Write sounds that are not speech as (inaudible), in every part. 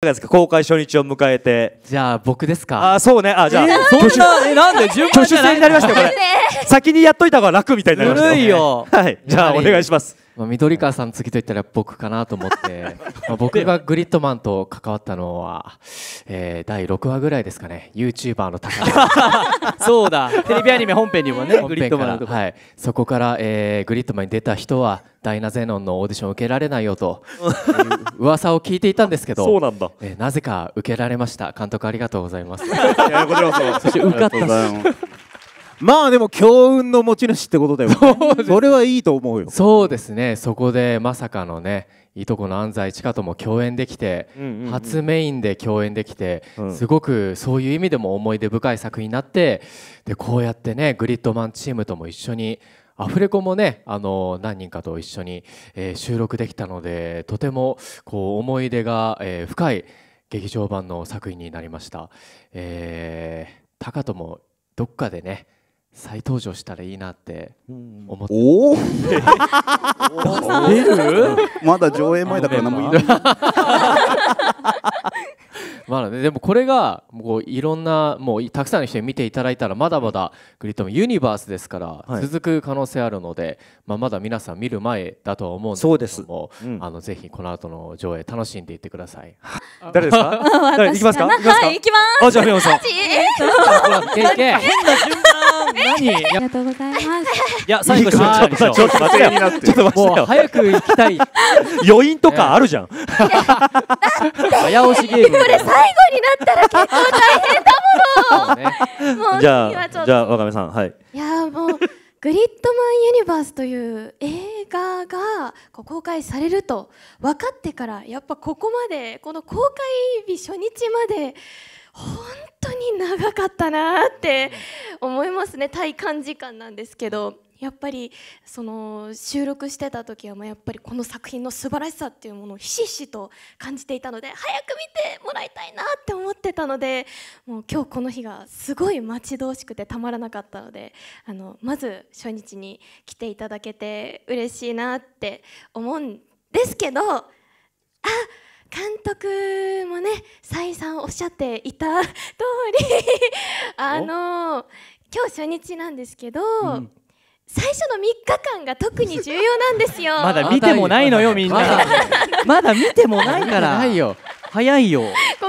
ですか公開初日を迎えてじゃあ僕ですかあそうねあじゃあ、えー、そんなえなんで順番じゃないになりましたよこれ先にやっといた方が楽みたいになりましたずるいよはいじゃあお願いしますまあ、緑川さん次と言ったら僕かなと思ってまあ僕がグリッドマンと関わったのは、えー、第六話ぐらいですかね YouTuber の高橋 (laughs) そうだ (laughs) テレビアニメ本編にもねグリッドマンはい、そこから、えー、グリッドマンに出た人はダイナゼノンのオーディション受けられないよと (laughs) 噂を聞いていたんですけどそうなんだえなぜか受けられました監督ありがとうございます (laughs) いこちらこそそして受かったまあでも強運の持ち主ってことだよ、ね、それはいいと思うよそうですねそこでまさかのねいとこの安西千佳とも共演できて、初メインで共演できて、すごくそういう意味でも思い出深い作品になってでこうやってねグリッドマンチームとも一緒にアフレコもねあの何人かと一緒に、えー、収録できたのでとてもこう思い出が、えー、深い劇場版の作品になりました。えー、高ともどっかでね再登場したらいいなって思って、うん、お (laughs) お (laughs) まだ上映前だから何も言えない (laughs) まだねでもこれがもういろんなもうたくさんの人に見ていただいたらまだまだグリッドもユニバースですから続く可能性あるので、はい、まあ、まだ皆さん見る前だとは思うんですけども、うん、あのぜひこの後の上映楽しんでいってください。(laughs) 誰ですか？誰行きますか？はい行きます。あじゃあフィオンさん。変な順にありがとうございますいや最後ちょっと待ってちょっと待って早く行きたい余韻とかあるじゃん早押しゲームこれ最後になったら結構大変だものじゃあじゃあ若めさんはいいやもうグリッドマン・ユニバースという映画が公開されると分かってからやっぱここまでこの公開日初日まで本当に長かったなって思いますね体感時間なんですけどやっぱりその収録してた時はもうやっぱりこの作品の素晴らしさっていうものをひしひしと感じていたので早く見てもらいたいなって思ってたのでもう今日この日がすごい待ち遠しくてたまらなかったのであのまず初日に来ていただけて嬉しいなって思うんですけどあ監督もね、再三おっしゃっていた通りあの今日初日なんですけど、うん最初の3日間が特に重要なんですよ (laughs) まだ見てもないのよみんな (laughs) まだ見てもないからいよ早いよごめんなさ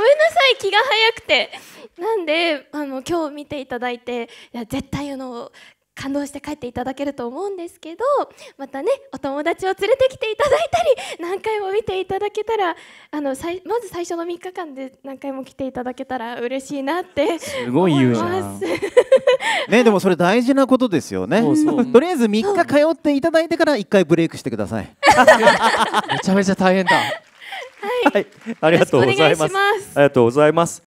い気が早くてなんであの今日見ていただいていや絶対あの感動して帰っていただけると思うんですけどまたねお友達を連れてきていただいたり何回も見ていただけたらあのさいまず最初の3日間で何回も来ていただけたら嬉しいなってすごい言うじゃんねでもそれ大事なことですよねとりあえず3日通っていただいてから1回ブレイクしてください (laughs) めちゃめちゃ大変だはい、はい、ありがとうございますありがとうございます